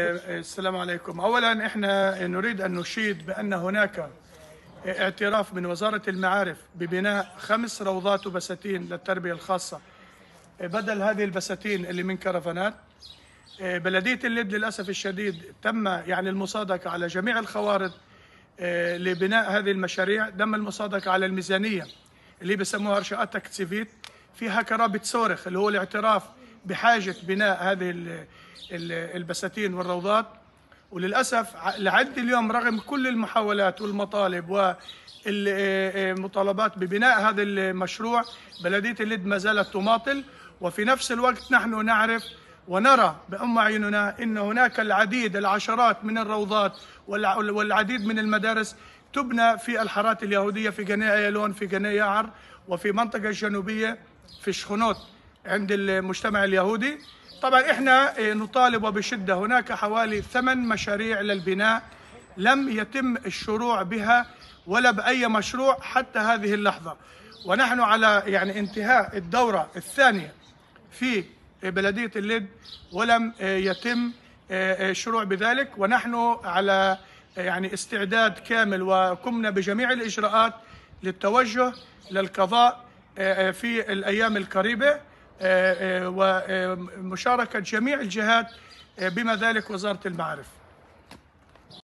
السلام عليكم اولا احنا نريد ان نشيد بان هناك اعتراف من وزاره المعارف ببناء خمس روضات وبساتين للتربيه الخاصه بدل هذه البساتين اللي من كرفانات بلديه اللد للاسف الشديد تم يعني المصادقه على جميع الخوارط آه، لبناء هذه المشاريع تم المصادقه على الميزانيه اللي بسموها ارشاءات تكتيفيت فيها كرابه صارخ اللي هو الاعتراف بحاجه بناء هذه البساتين والروضات وللاسف لحد اليوم رغم كل المحاولات والمطالب والمطالبات آه، آه، ببناء هذا المشروع بلديه اللد ما زالت تماطل وفي نفس الوقت نحن نعرف ونرى بأم أعيننا أن هناك العديد العشرات من الروضات والعديد من المدارس تبنى في الحارات اليهودية في جناية ايلون في جناية يعر وفي منطقة الجنوبيه في شخونوت عند المجتمع اليهودي طبعا احنا آه، نطالب وبشده هناك حوالي ثمان مشاريع للبناء لم يتم الشروع بها ولا باي مشروع حتى هذه اللحظه ونحن على يعني انتهاء الدوره الثانيه في بلديه اللد ولم آه، يتم الشروع آه، بذلك ونحن على يعني استعداد كامل وقمنا بجميع الاجراءات للتوجه للقضاء في الايام القريبه آه، آه، ومشاركة آه، جميع الجهات بما ذلك وزارة المعارف